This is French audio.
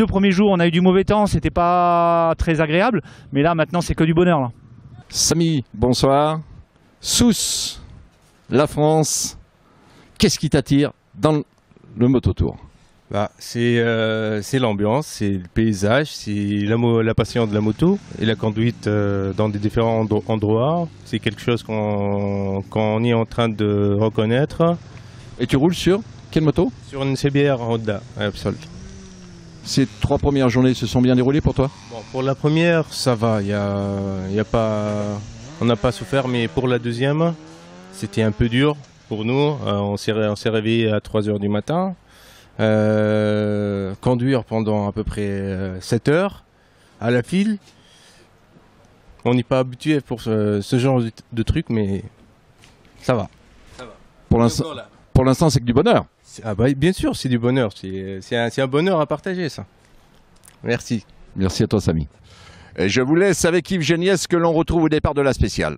deux premiers jours, on a eu du mauvais temps, c'était pas très agréable, mais là maintenant c'est que du bonheur. Là. Samy, bonsoir. Sous la France, qu'est-ce qui t'attire dans le moto tour bah, euh, c'est l'ambiance, c'est le paysage, c'est la, la, passion de la moto et la conduite euh, dans des différents endroits. C'est quelque chose qu'on est en train de reconnaître. Et tu roules sur quelle moto Sur une CBR Honda Absol. Ces trois premières journées se sont bien déroulées pour toi Pour la première, ça va. Y a, y a pas, on n'a pas souffert, mais pour la deuxième, c'était un peu dur pour nous. Euh, on s'est réveillé à 3 heures du matin. Euh, conduire pendant à peu près 7 euh, heures à la file. On n'est pas habitué pour ce, genre de, de truc, mais ça va. Ça va. Pour l'instant pour l'instant, c'est que du bonheur. Ah bah, bien sûr, c'est du bonheur. C'est un, bonheur à partager, ça. Merci. Merci à toi, Samy. Et je vous laisse avec Yves Géniès que l'on retrouve au départ de la spéciale.